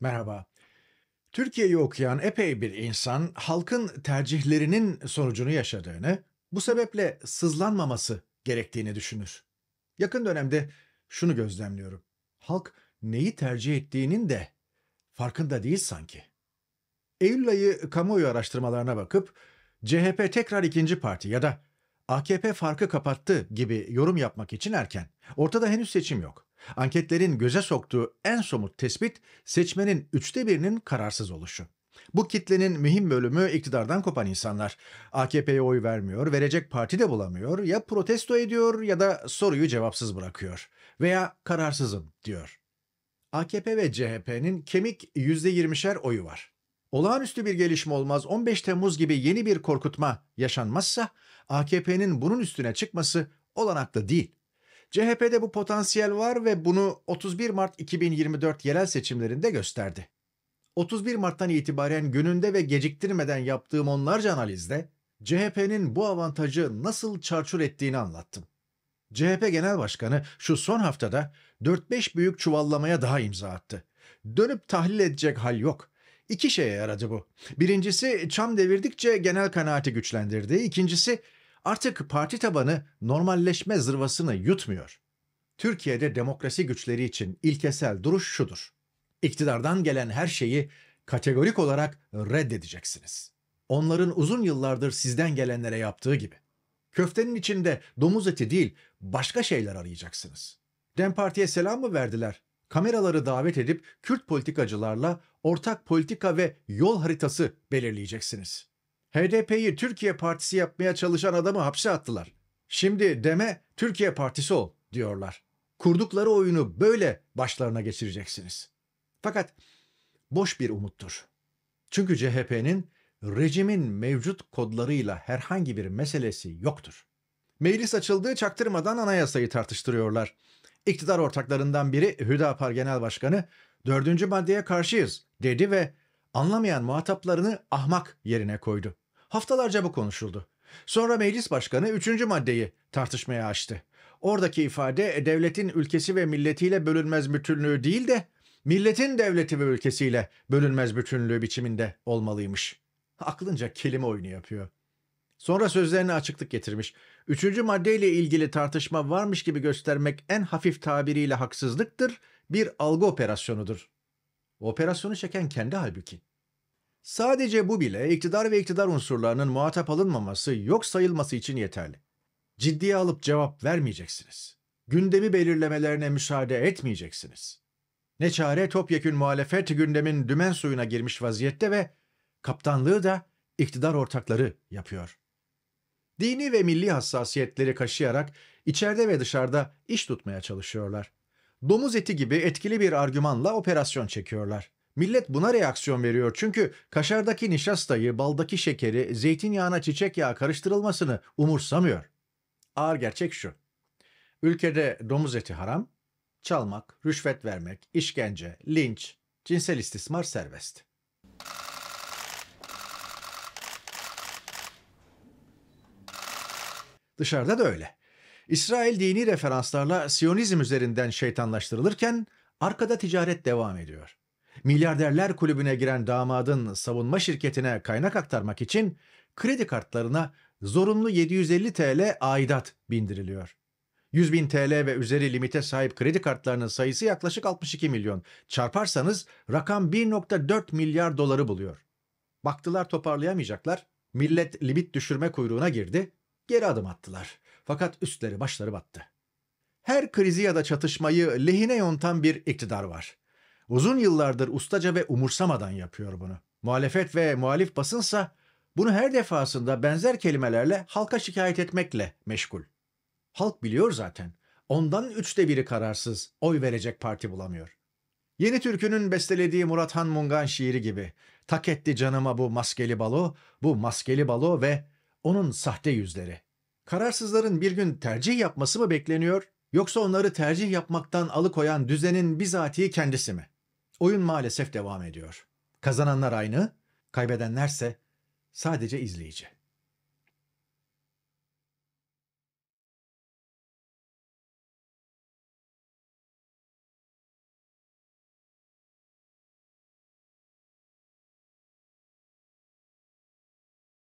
Merhaba. Türkiye'yi okuyan epey bir insan halkın tercihlerinin sonucunu yaşadığını, bu sebeple sızlanmaması gerektiğini düşünür. Yakın dönemde şunu gözlemliyorum. Halk neyi tercih ettiğinin de farkında değil sanki. Eylül ayı kamuoyu araştırmalarına bakıp CHP tekrar ikinci parti ya da AKP farkı kapattı gibi yorum yapmak için erken. Ortada henüz seçim yok. Anketlerin göze soktuğu en somut tespit seçmenin üçte birinin kararsız oluşu. Bu kitlenin mühim bölümü iktidardan kopan insanlar. AKP'ye oy vermiyor, verecek parti de bulamıyor, ya protesto ediyor ya da soruyu cevapsız bırakıyor. Veya kararsızım diyor. AKP ve CHP'nin kemik %20'şer oyu var. Olağanüstü bir gelişme olmaz 15 Temmuz gibi yeni bir korkutma yaşanmazsa AKP'nin bunun üstüne çıkması olanaklı değil. CHP'de bu potansiyel var ve bunu 31 Mart 2024 yerel seçimlerinde gösterdi. 31 Mart'tan itibaren gününde ve geciktirmeden yaptığım onlarca analizde CHP'nin bu avantajı nasıl çarçur ettiğini anlattım. CHP Genel Başkanı şu son haftada 4-5 büyük çuvallamaya daha imza attı. Dönüp tahlil edecek hal yok. İki şeye yaradı bu. Birincisi çam devirdikçe genel kanaati güçlendirdi. İkincisi artık parti tabanı normalleşme zırvasını yutmuyor. Türkiye'de demokrasi güçleri için ilkesel duruş şudur. İktidardan gelen her şeyi kategorik olarak reddedeceksiniz. Onların uzun yıllardır sizden gelenlere yaptığı gibi. Köftenin içinde domuz eti değil başka şeyler arayacaksınız. Dem Parti'ye selam mı verdiler? Kameraları davet edip Kürt politikacılarla ortak politika ve yol haritası belirleyeceksiniz.'' HDP'yi Türkiye Partisi yapmaya çalışan adamı hapse attılar. Şimdi deme Türkiye Partisi ol diyorlar. Kurdukları oyunu böyle başlarına geçireceksiniz. Fakat boş bir umuttur. Çünkü CHP'nin rejimin mevcut kodlarıyla herhangi bir meselesi yoktur. Meclis açıldığı çaktırmadan anayasayı tartıştırıyorlar. İktidar ortaklarından biri Hüdapar Genel Başkanı dördüncü maddeye karşıyız dedi ve anlamayan muhataplarını ahmak yerine koydu haftalarca bu konuşuldu. Sonra meclis başkanı üçüncü maddeyi tartışmaya açtı. Oradaki ifade devletin ülkesi ve milletiyle bölünmez bütünlüğü değil de milletin devleti ve ülkesiyle bölünmez bütünlüğü biçiminde olmalıymış. Aklınca kelime oyunu yapıyor. Sonra sözlerine açıklık getirmiş. Üçüncü maddeyle ilgili tartışma varmış gibi göstermek en hafif tabiriyle haksızlıktır, bir algı operasyonudur. O operasyonu çeken kendi halbuki. Sadece bu bile iktidar ve iktidar unsurlarının muhatap alınmaması, yok sayılması için yeterli. Ciddiye alıp cevap vermeyeceksiniz. Gündemi belirlemelerine müsaade etmeyeceksiniz. Ne çare topyekün muhalefet gündemin dümen suyuna girmiş vaziyette ve kaptanlığı da iktidar ortakları yapıyor. Dini ve milli hassasiyetleri kaşıyarak içeride ve dışarıda iş tutmaya çalışıyorlar. Domuz eti gibi etkili bir argümanla operasyon çekiyorlar. Millet buna reaksiyon veriyor çünkü kaşardaki nişastayı, baldaki şekeri, zeytinyağına çiçek yağı karıştırılmasını umursamıyor. Ağır gerçek şu. Ülkede domuz eti haram, çalmak, rüşvet vermek, işkence, linç, cinsel istismar serbest. Dışarıda da öyle. İsrail dini referanslarla Siyonizm üzerinden şeytanlaştırılırken arkada ticaret devam ediyor. Milyarderler kulübüne giren damadın savunma şirketine kaynak aktarmak için kredi kartlarına zorunlu 750 TL aidat bindiriliyor. 100 bin TL ve üzeri limite sahip kredi kartlarının sayısı yaklaşık 62 milyon. Çarparsanız rakam 1.4 milyar doları buluyor. Baktılar toparlayamayacaklar. Millet limit düşürme kuyruğuna girdi. Geri adım attılar. Fakat üstleri başları battı. Her krizi ya da çatışmayı lehine yontan bir iktidar var. Uzun yıllardır ustaca ve umursamadan yapıyor bunu. Muhalefet ve muhalif basınsa bunu her defasında benzer kelimelerle halka şikayet etmekle meşgul. Halk biliyor zaten. Ondan üçte biri kararsız, oy verecek parti bulamıyor. Yeni Türkü'nün bestelediği Murat Han Mungan şiiri gibi tak etti canıma bu maskeli balo, bu maskeli balo ve onun sahte yüzleri. Kararsızların bir gün tercih yapması mı bekleniyor yoksa onları tercih yapmaktan alıkoyan düzenin bizatihi kendisi mi? Oyun maalesef devam ediyor. Kazananlar aynı, kaybedenlerse sadece izleyici.